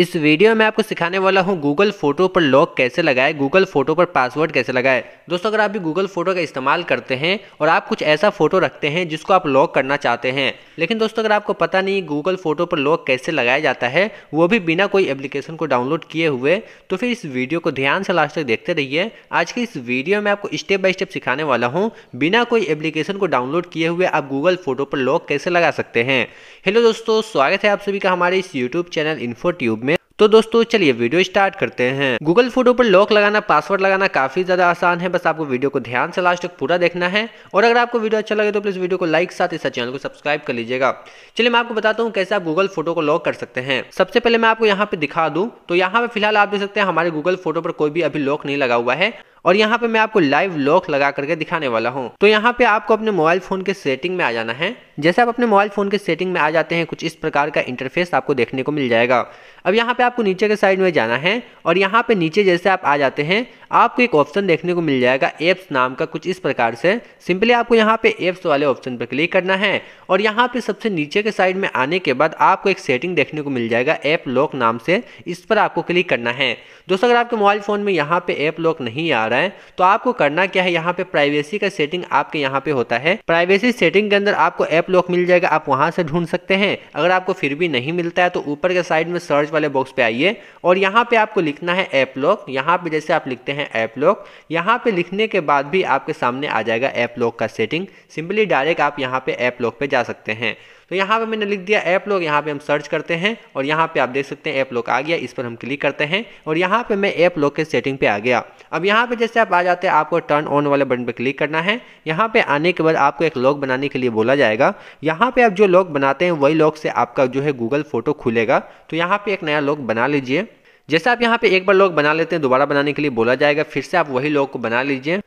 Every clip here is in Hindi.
इस वीडियो में आपको सिखाने वाला हूँ गूगल फोटो पर लॉक कैसे लगाए गूगल फोटो पर पासवर्ड कैसे लगाए दोस्तों अगर आप भी गूगल फोटो का इस्तेमाल करते हैं और आप कुछ ऐसा फोटो रखते हैं जिसको आप लॉक करना चाहते हैं लेकिन दोस्तों अगर आपको पता नहीं गूगल फोटो पर लॉक कैसे लगाया जाता है वो भी बिना कोई एप्लीकेशन को डाउनलोड किए हुए तो फिर इस वीडियो को ध्यान से लास्ट तक देखते रहिए आज के इस वीडियो में आपको स्टेप बाय स्टेप सिखाने वाला हूँ बिना कोई एप्लीकेशन को डाउनलोड किए हुए आप गूगल फोटो पर लॉक कैसे लगा सकते हैं हेलो दोस्तों स्वागत है आप सभी का हमारे इस यूट्यूब चैनल इन्फो ट्यूब में तो दोस्तों चलिए वीडियो स्टार्ट करते हैं गूगल फोटो पर लॉक लगाना पासवर्ड लगाना काफी ज्यादा आसान है बस आपको वीडियो को ध्यान से लास्ट तक पूरा देखना है और अगर आपको वीडियो अच्छा लगे तो प्लीज वीडियो को लाइक साथ ही साथ चैनल को सब्सक्राइब कर लीजिएगा चलिए मैं आपको बताता हूँ कैसे आप गूगल फोटो को लॉक कर सकते हैं सबसे पहले मैं आपको यहाँ पे दिखा दूँ तो यहाँ पे फिलहाल आप देख सकते हैं हमारे गूगल फोटो पर कोई भी अभी लॉक नहीं लगा हुआ है और यहाँ पे मैं आपको लाइव लॉक लगा करके दिखाने वाला हूँ तो यहाँ पे आपको अपने मोबाइल फोन के सेटिंग में आ जाना है जैसे आप अपने मोबाइल फोन के सेटिंग में आ जाते हैं कुछ इस प्रकार का इंटरफेस आपको देखने को मिल जाएगा अब यहाँ पे आपको नीचे के साइड में जाना है और यहाँ पे नीचे जैसे आप आ जाते हैं आपको एक ऑप्शन देखने को मिल जाएगा एप्स नाम का कुछ इस प्रकार से सिंपली आपको यहाँ पे एप्स वाले ऑप्शन पर क्लिक करना है और यहाँ पे सबसे नीचे के साइड में आने के बाद आपको एक सेटिंग देखने को मिल जाएगा ऐप लॉक नाम से इस पर आपको क्लिक करना है दोस्तों अगर आपके मोबाइल फोन में यहाँ पे ऐप लॉक नहीं आ रहा है तो आपको करना क्या है यहाँ पे प्राइवेसी का सेटिंग आपके यहाँ पे होता है प्राइवेसी सेटिंग के अंदर आपको ऐप लॉक मिल जाएगा आप वहां से ढूंढ सकते हैं अगर आपको फिर भी नहीं मिलता है तो ऊपर के साइड में सर्च वाले बॉक्स पे आइए और यहाँ पे आपको लिखना है ऐप लॉक यहाँ पे जैसे आप लिखते हैं ऐप लॉक यहाँ पे लिखने के बाद भी आपके सामने आ जाएगा ऐप लॉक का सेटिंग सिंपली डायरेक्ट आप यहाँ पे ऐप लॉक पे जा सकते हैं तो यहाँ पर मैंने लिख दिया ऐप लोग यहाँ पर हम सर्च करते हैं और यहाँ पर आप देख सकते हैं ऐप लोग आ गया इस पर हम क्लिक करते हैं और यहाँ पर मैं ऐप लोग के सेटिंग पर आ गया अब यहाँ पर जैसे आप आ जाते हैं आपको टर्न ऑन वाले बटन पर क्लिक करना है यहाँ पर आने के बाद आपको एक लॉग बनाने के लिए बोला जाएगा यहाँ पर आप जो लॉग बनाते हैं वही लॉग से आपका जो है गूगल फोटो खुलेगा तो यहाँ पर एक नया लॉग बना लीजिए जैसे आप यहाँ पे एक बार लोग बना लेते हैं दोबारा बनाने के लिए बोला जाएगा फिर से आप वही लोग को बना लीजिए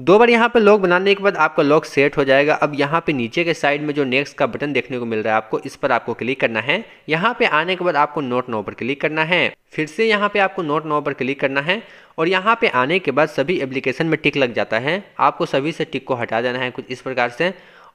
दो बार यहाँ पे लॉक बनाने के बाद आपका लॉक सेट हो जाएगा अब यहाँ पे नीचे के साइड में जो नेक्स्ट का बटन देखने को मिल रहा है आपको इस पर आपको क्लिक करना है यहाँ पे आने के बाद आपको नोट नो पर क्लिक करना है फिर से यहाँ पे आपको नोट नो पर क्लिक करना है और यहाँ पे आने के बाद सभी एप्लीकेशन में टिक लग जाता है आपको सभी से टिक को हटा देना है कुछ इस प्रकार से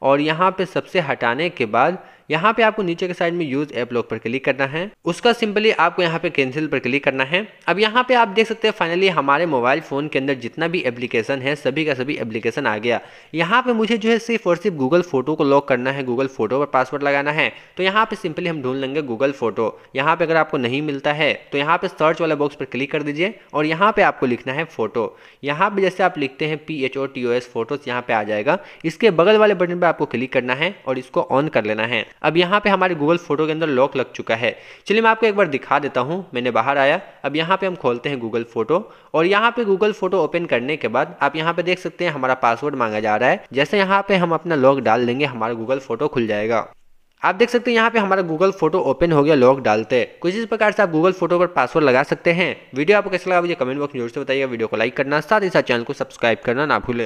और यहाँ पे सबसे हटाने के बाद यहाँ पे आपको नीचे के साइड में यूज एप लॉक पर क्लिक करना है उसका सिंपली आपको यहाँ पे कैंसिल पर क्लिक करना है अब यहाँ पे आप देख सकते हैं फाइनली हमारे मोबाइल फोन के अंदर जितना भी एप्लीकेशन है सभी का सभी एप्लीकेशन आ गया यहाँ पे मुझे जो है सिर्फ और सिर्फ गूगल फोटो को लॉक करना है गूगल फोटो पर पासवर्ड लगाना है तो यहाँ पे सिंपली हम ढूंढ लेंगे गूगल फोटो यहाँ पे अगर आपको नहीं मिलता है तो यहाँ पे सर्च वाला बॉक्स पर क्लिक कर दीजिए और यहाँ पे आपको लिखना है फोटो यहाँ पे जैसे आप लिखते हैं P H O T O S photos यहाँ पे आ जाएगा इसके बगल वाले बटन पर आपको क्लिक करना है और इसको ऑन कर लेना है अब यहाँ पे हमारे गूगल फोटो के अंदर लॉक लग चुका है चलिए मैं आपको एक बार दिखा देता हूँ मैंने बाहर आया अब यहाँ पे हम खोलते हैं गूगल फोटो और यहाँ पे गूगल फोटो ओपन करने के बाद आप यहाँ पे देख सकते हैं हमारा पासवर्ड मांगा जा रहा है जैसे यहाँ पे हम अपना लॉक डाल देंगे हमारा गूगल फोटो खुल जाएगा आप देख सकते हैं यहाँ पे हमारा गूगल फोटो ओपन हो गया लॉक डालते कुछ इस प्रकार से आप गूगल फोटो पर पासवर्ड लगा सकते हैं वीडियो आपको कैसा लगा मुझे कमेंट बॉक्स में जरूर से बताइए वीडियो को लाइक करना साथ ही साथ चैनल को सब्सक्राइब करना ना भूले